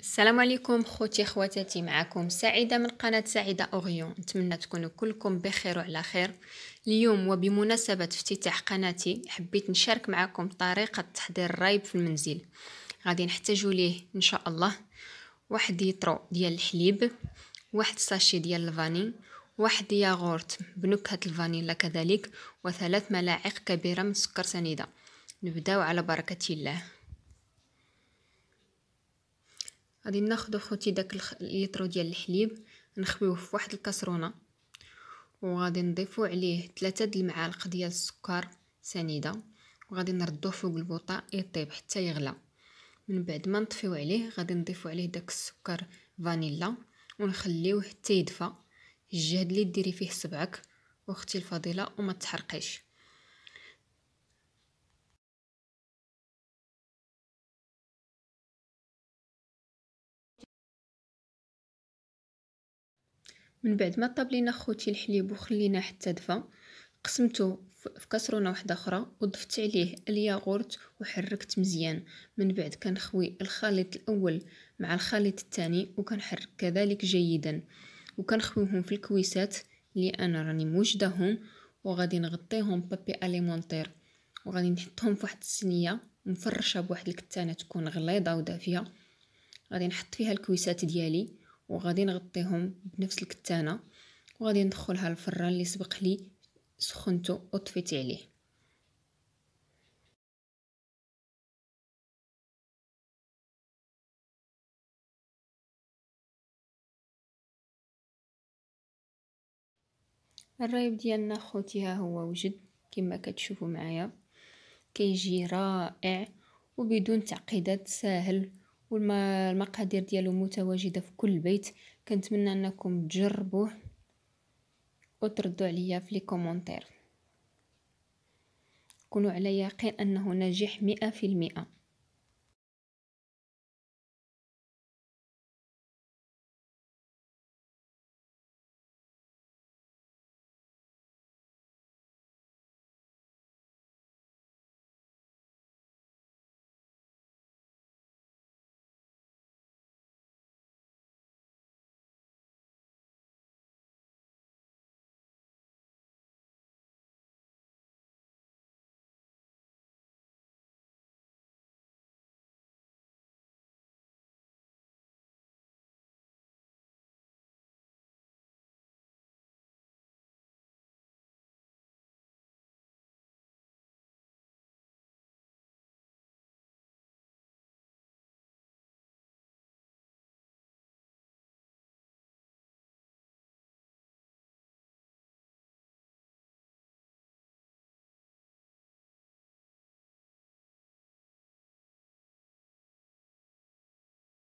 السلام عليكم خوتي خواتاتي معكم سعيده من قناه سعيده اوريون نتمنى تكونوا كلكم بخير وعلى خير اليوم وبمناسبه افتتاح قناتي حبيت نشارك معكم طريقه تحضير الرايب في المنزل غادي نحتاجوا ليه ان شاء الله واحد يترو ديال الحليب واحد ساشي ديال الفاني واحد ياغورت بنكهه الفانيلا كذلك وثلاث ملاعق كبيره من سكر سنيده نبداو على بركه الله غادي ناخذ خوتي داك الليترو ديال الحليب نخويوه في واحد الكاسرونه وغادي نضيفو عليه ثلاثة د المعالق ديال السكر سنيده وغادي نردوه فوق البوطه يطيب حتى يغلى من بعد ما نطفيو عليه غادي نضيفو عليه داك السكر فانيلا ونخليوه حتى يدفى الجهد اللي ديري فيه صبعك واختي الفضيله وما تحرقيش من بعد ما طاب لينا خوتي الحليب وخلينا حتى دفا قسمته في كسرونه واحده اخرى وضفت عليه الياغورت وحركت مزيان من بعد كنخوي الخليط الاول مع الخليط الثاني وكنحرك كذلك جيدا وكنخويهم في الكويسات اللي انا راني موجدهم وغادي نغطيهم بابي اليمونتير وغادي نحطهم في واحد الصينيه مفرشه بواحد الكتانه تكون غليظه ودافيه غادي نحط فيها الكويسات ديالي وغادي نغطيهم بنفس الكتانه وغادي ندخلها الفران اللي سبق لي سخنته وطفيت عليه الرايب ديالنا خوتي ها هو وجد كما كتشوفوا معايا كيجي رائع وبدون تعقيدات ساهل والمقادير ديالو متواجده في كل بيت كنتمنى انكم تجربوه وتردوا عليا في لي كومونتير كونوا على يقين انه ناجح مئة في المئة